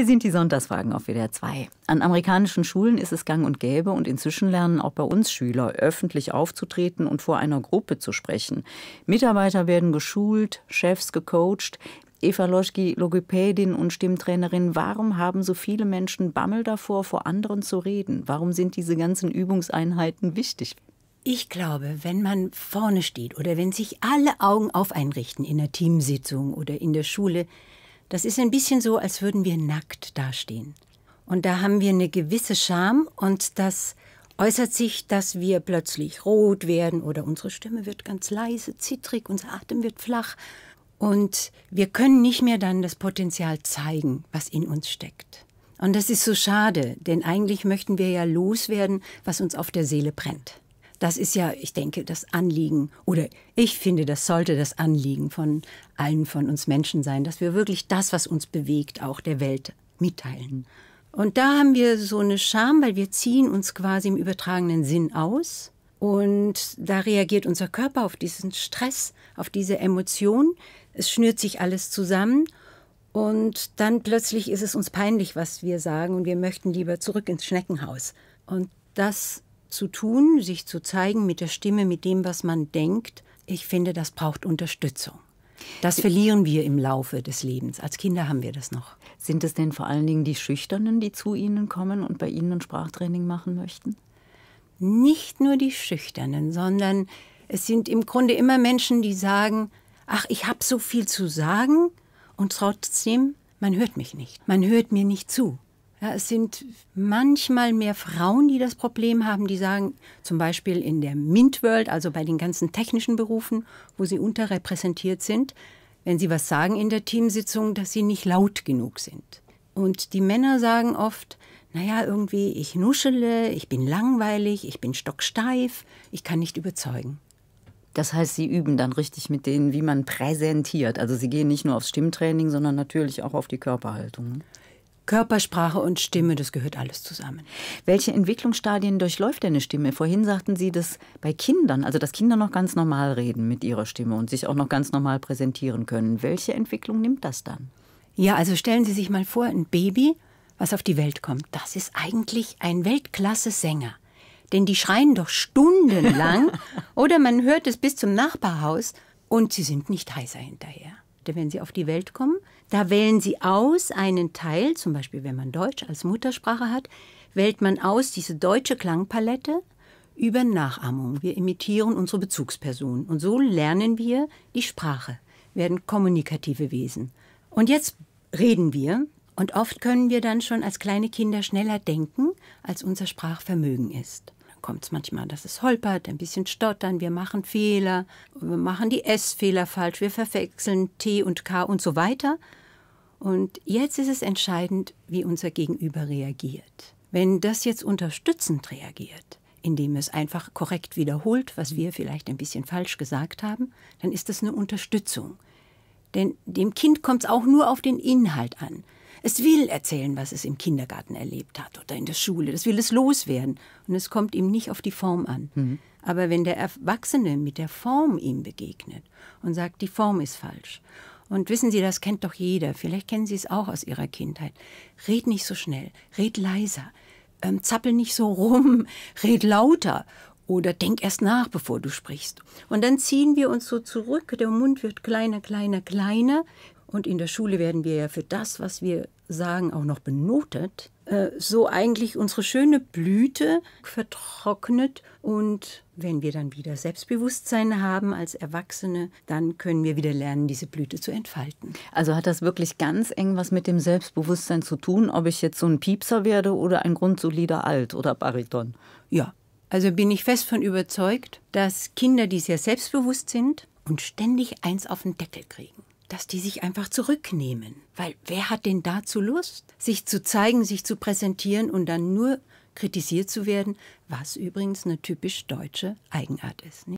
Hier sind die Sonntagsfragen auf WDR 2. An amerikanischen Schulen ist es gang und gäbe und inzwischen lernen auch bei uns Schüler, öffentlich aufzutreten und vor einer Gruppe zu sprechen. Mitarbeiter werden geschult, Chefs gecoacht. Eva Loschki, Logopädin und Stimmtrainerin, warum haben so viele Menschen Bammel davor, vor anderen zu reden? Warum sind diese ganzen Übungseinheiten wichtig? Ich glaube, wenn man vorne steht oder wenn sich alle Augen auf einrichten in der Teamsitzung oder in der Schule, das ist ein bisschen so, als würden wir nackt dastehen. Und da haben wir eine gewisse Scham und das äußert sich, dass wir plötzlich rot werden oder unsere Stimme wird ganz leise, zittrig, unser Atem wird flach und wir können nicht mehr dann das Potenzial zeigen, was in uns steckt. Und das ist so schade, denn eigentlich möchten wir ja loswerden, was uns auf der Seele brennt. Das ist ja, ich denke, das Anliegen oder ich finde, das sollte das Anliegen von allen von uns Menschen sein, dass wir wirklich das, was uns bewegt, auch der Welt mitteilen. Und da haben wir so eine Scham, weil wir ziehen uns quasi im übertragenen Sinn aus und da reagiert unser Körper auf diesen Stress, auf diese Emotion. Es schnürt sich alles zusammen und dann plötzlich ist es uns peinlich, was wir sagen und wir möchten lieber zurück ins Schneckenhaus. Und das zu tun, sich zu zeigen mit der Stimme, mit dem, was man denkt, ich finde, das braucht Unterstützung. Das verlieren wir im Laufe des Lebens. Als Kinder haben wir das noch. Sind es denn vor allen Dingen die Schüchternen, die zu Ihnen kommen und bei Ihnen ein Sprachtraining machen möchten? Nicht nur die Schüchternen, sondern es sind im Grunde immer Menschen, die sagen, ach, ich habe so viel zu sagen und trotzdem, man hört mich nicht, man hört mir nicht zu. Ja, es sind manchmal mehr Frauen, die das Problem haben, die sagen, zum Beispiel in der MINT-World, also bei den ganzen technischen Berufen, wo sie unterrepräsentiert sind, wenn sie was sagen in der Teamsitzung, dass sie nicht laut genug sind. Und die Männer sagen oft, naja, irgendwie, ich nuschele, ich bin langweilig, ich bin stocksteif, ich kann nicht überzeugen. Das heißt, Sie üben dann richtig mit denen, wie man präsentiert. Also Sie gehen nicht nur aufs Stimmtraining, sondern natürlich auch auf die Körperhaltung. Ne? Körpersprache und Stimme, das gehört alles zusammen. Welche Entwicklungsstadien durchläuft denn eine Stimme? Vorhin sagten Sie, dass bei Kindern, also dass Kinder noch ganz normal reden mit ihrer Stimme und sich auch noch ganz normal präsentieren können. Welche Entwicklung nimmt das dann? Ja, also stellen Sie sich mal vor, ein Baby, was auf die Welt kommt, das ist eigentlich ein Weltklasse-Sänger denn die schreien doch stundenlang oder man hört es bis zum Nachbarhaus und sie sind nicht heiser hinterher. Denn wenn sie auf die Welt kommen, da wählen Sie aus einen Teil, zum Beispiel wenn man Deutsch als Muttersprache hat, wählt man aus diese deutsche Klangpalette über Nachahmung. Wir imitieren unsere Bezugspersonen und so lernen wir die Sprache, werden kommunikative Wesen. Und jetzt reden wir und oft können wir dann schon als kleine Kinder schneller denken, als unser Sprachvermögen ist kommt es manchmal, dass es holpert, ein bisschen stottern, wir machen Fehler, wir machen die S-Fehler falsch, wir verwechseln T und K und so weiter. Und jetzt ist es entscheidend, wie unser Gegenüber reagiert. Wenn das jetzt unterstützend reagiert, indem es einfach korrekt wiederholt, was wir vielleicht ein bisschen falsch gesagt haben, dann ist das eine Unterstützung. Denn dem Kind kommt es auch nur auf den Inhalt an. Es will erzählen, was es im Kindergarten erlebt hat oder in der Schule. Das will es loswerden. Und es kommt ihm nicht auf die Form an. Mhm. Aber wenn der Erwachsene mit der Form ihm begegnet und sagt, die Form ist falsch. Und wissen Sie, das kennt doch jeder. Vielleicht kennen Sie es auch aus Ihrer Kindheit. Red nicht so schnell, red leiser, ähm, zappel nicht so rum, red lauter oder denk erst nach, bevor du sprichst. Und dann ziehen wir uns so zurück, der Mund wird kleiner, kleiner, kleiner, und in der Schule werden wir ja für das, was wir sagen, auch noch benotet, äh, so eigentlich unsere schöne Blüte vertrocknet. Und wenn wir dann wieder Selbstbewusstsein haben als Erwachsene, dann können wir wieder lernen, diese Blüte zu entfalten. Also hat das wirklich ganz eng was mit dem Selbstbewusstsein zu tun, ob ich jetzt so ein Piepser werde oder ein grundsolider Alt oder Bariton? Ja. Also bin ich fest von überzeugt, dass Kinder, die sehr selbstbewusst sind und ständig eins auf den Deckel kriegen, dass die sich einfach zurücknehmen. Weil wer hat denn dazu Lust, sich zu zeigen, sich zu präsentieren und dann nur kritisiert zu werden, was übrigens eine typisch deutsche Eigenart ist. Nicht?